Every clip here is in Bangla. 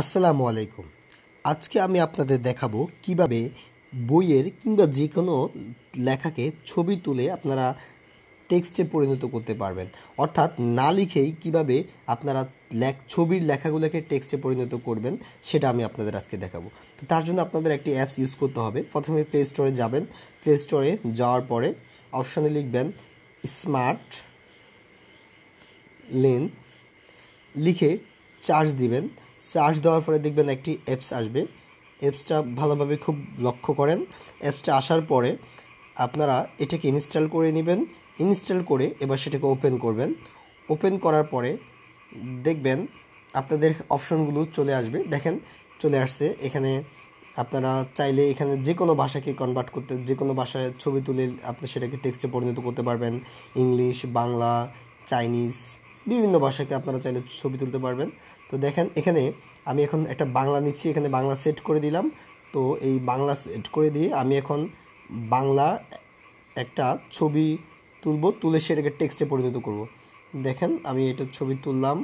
আসসালামু আলাইকুম আজকে আমি আপনাদের দেখাবো কিভাবে বইয়ের কিংবা যে কোনো লেখাকে ছবি তুলে আপনারা টেক্সটে পরিণত করতে পারবেন অর্থাৎ না লিখেই কিভাবে আপনারা লেখ ছবির লেখাগুলোকে টেক্সটে পরিণত করবেন সেটা আমি আপনাদের আজকে দেখাবো তো তার জন্য আপনাদের একটি অ্যাপস ইউজ করতে হবে প্রথমে প্লে স্টোরে যাবেন প্লে স্টোরে যাওয়ার পরে অপশানে লিখবেন স্মার্ট লেন লিখে চার্জ দিবেন সার্চ দেওয়ার পরে দেখবেন একটি অ্যাপস আসবে অ্যাপসটা ভালোভাবে খুব লক্ষ্য করেন অ্যাপসটা আসার পরে আপনারা এটাকে ইনস্টল করে নেবেন ইনস্টল করে এবার সেটাকে ওপেন করবেন ওপেন করার পরে দেখবেন আপনাদের অপশনগুলো চলে আসবে দেখেন চলে আসছে এখানে আপনারা চাইলে এখানে যে কোনো ভাষাকে কনভার্ট করতে যে কোনো ভাষায় ছবি তুলে আপনি সেটাকে টেক্সটে পরিণত করতে পারবেন ইংলিশ বাংলা চাইনিজ বিভিন্ন ভাষাকে আপনারা চাইলে ছবি তুলতে পারবেন তো দেখেন এখানে আমি এখন একটা বাংলা নিচ্ছি এখানে বাংলা সেট করে দিলাম তো এই বাংলা সেট করে দিয়ে আমি এখন বাংলা একটা ছবি তুলব তুলে সেটাকে টেক্সটে পরিণত করব। দেখেন আমি এটা ছবি তুললাম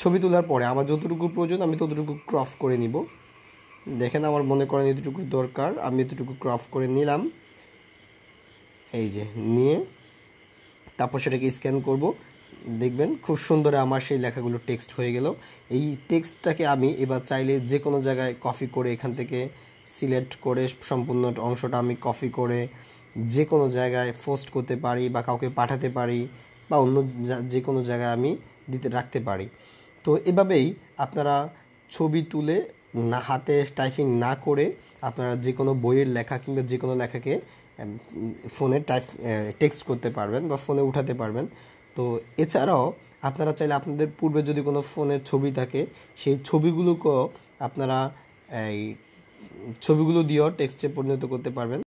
ছবি তোলার পরে আমার যতটুকু প্রয়োজন আমি ততটুকু ক্রফ করে নিব দেখেন আমার মনে করেন এতটুকু দরকার আমি এতটুকু ক্রফ করে নিলাম এই যে নিয়ে তারপর সেটাকে স্ক্যান করব দেখবেন খুব সুন্দর আমার সেই লেখাগুলো টেক্সট হয়ে গেল এই টেক্সটটাকে আমি এবার চাইলে যে কোনো জায়গায় কপি করে এখান থেকে সিলেক্ট করে সম্পূর্ণ অংশটা আমি কপি করে যে কোনো জায়গায় পোস্ট করতে পারি বা কাউকে পাঠাতে পারি বা অন্য যে কোনো জায়গায় আমি দিতে রাখতে পারি তো এভাবেই আপনারা ছবি তুলে না হাতে টাইপিং না করে আপনারা যে কোনো বইয়ের লেখা কিংবা যে কোনো লেখাকে ফোনে টাইপ টেক্সট করতে পারবেন বা ফোনে উঠাতে পারবেন তো এছাড়াও আপনারা চাইলে আপনাদের পূর্বে যদি কোনো ফোনের ছবি থাকে সেই ছবিগুলোকেও আপনারা এই ছবিগুলো দিয়েও টেক্সটে পরিণত করতে পারবেন